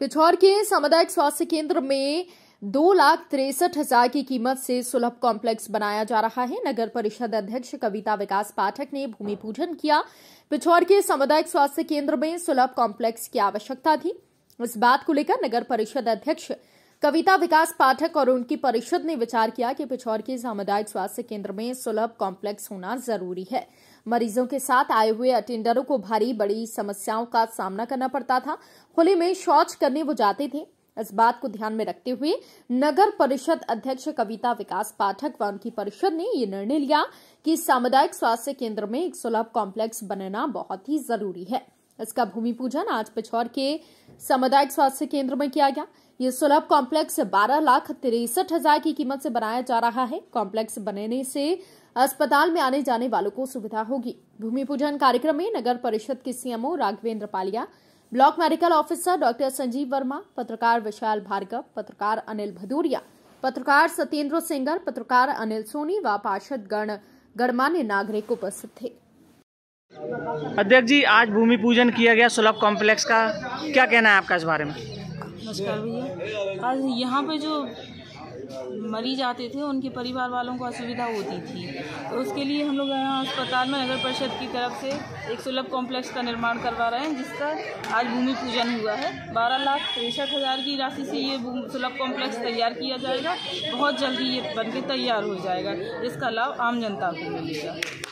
पिछौर के सामुदायिक स्वास्थ्य केंद्र में दो लाख तिरसठ हजार की कीमत से सुलभ कॉम्प्लेक्स बनाया जा रहा है नगर परिषद अध्यक्ष कविता विकास पाठक ने भूमि पूजन किया पिछौर के सामुदायिक स्वास्थ्य केंद्र में सुलभ कॉम्प्लेक्स की आवश्यकता थी इस बात को लेकर नगर परिषद अध्यक्ष कविता विकास पाठक और उनकी परिषद ने विचार किया कि पिछौर के सामुदायिक स्वास्थ्य केंद्र में सुलभ कॉम्प्लेक्स होना जरूरी है मरीजों के साथ आए हुए अटेंडरों को भारी बड़ी समस्याओं का सामना करना पड़ता था खुले में शौच करने वो जाते थे इस बात को ध्यान में रखते हुए नगर परिषद अध्यक्ष कविता विकास पाठक व उनकी परिषद ने यह निर्णय लिया कि सामुदायिक स्वास्थ्य केंद्र में एक सुलभ कॉम्प्लेक्स बनना बहुत ही जरूरी है इसका भूमि पूजन आज पिछौर के सामुदायिक स्वास्थ्य केंद्र में किया गया ये सुलभ कॉम्प्लेक्स बारह लाख तिरसठ हजार की कीमत से बनाया जा रहा है कॉम्प्लेक्स बनने से अस्पताल में आने जाने वालों को सुविधा होगी भूमि पूजन कार्यक्रम में नगर परिषद के CMO Raghavendra Paliya block medical officer doctor Sanjeev Verma पत्रकार विशाल भार्गव पत्रकार अनिल भदूरिया पत्रकार सत्येंद्र सिंगर पत्रकार अनिल सोनी व पार्षद गण गणमान्य नागरिक उपस्थित थे अध्यक्ष जी आज भूमि पूजन किया गया सुलभ कॉम्प्लेक्स का क्या कहना है आपका इस बारे में नमस्कार भैया आज यहाँ पे जो मरीज आते थे उनके परिवार वालों को असुविधा होती थी तो उसके लिए हम लोग यहाँ अस्पताल में नगर परिषद की तरफ से एक सुलभ कॉम्प्लेक्स का निर्माण करवा रहे हैं जिसका आज भूमि पूजन हुआ है बारह लाख तिरसठ हज़ार की राशि से ये सुलभ कॉम्प्लेक्स तैयार किया जाएगा बहुत जल्दी ये बन तैयार हो जाएगा जिसका लाभ आम जनता को मिलेगा